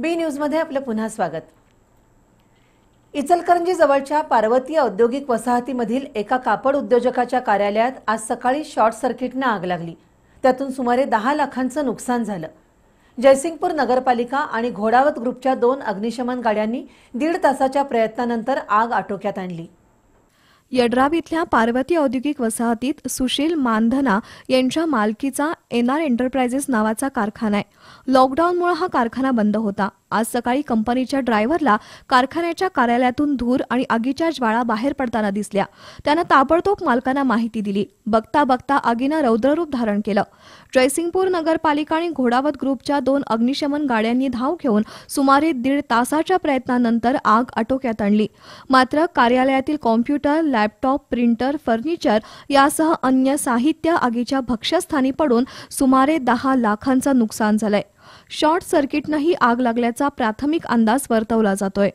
बी न्यूजमध्ये आपलं पुन्हा स्वागत इचलकरंजी जवळच्या पार्वती औद्योगिक वसाहतीमधील एका कापड उद्योजकाच्या कार्यालयात आज सकाळी शॉर्ट सर्किटनं आग लागली त्यातून सुमारे दहा लाखांचं नुकसान झालं जयसिंगपूर नगरपालिका आणि घोडावत ग्रुपच्या दोन अग्निशमन गाड्यांनी दीड तासाच्या प्रयत्नानंतर आग आटोक्यात आणली यड्राव इथल्या पार्वती औद्योगिक वसाहतीत सुशील मानधना यांच्या मालकीचा एनआर एंटरप्राइजेस नावाचा कारखाना आहे लॉकडाऊनमुळे हा कारखाना बंद होता आज सकाळी कंपनीच्या ड्रायव्हरला कारखान्याच्या कार्यालयातून धूर आणि आगीच्या ज्वाळा बाहेर पडताना दिसल्या त्यानं ताबडतोब मालकांना माहिती दिली बघता बघता आगीनं रौद्ररूप धारण केलं जयसिंगपूर नगरपालिका आणि घोडावत ग्रुपच्या दोन अग्निशमन गाड्यांनी धाव घेऊन सुमारे दीड तासाच्या प्रयत्नानंतर आग आटोक्यात आणली मात्र कार्यालयातील कॉम्प्युटर लॅपटॉप प्रिंटर फर्निचर यासह अन्य साहित्य आगीच्या भक्ष्यस्थानी पडून सुमारे दहा लाखांचं नुकसान झालंय शॉर्ट सर्किटनंही आग लागल्याचा प्राथमिक अंदाज वर्तवला जातोय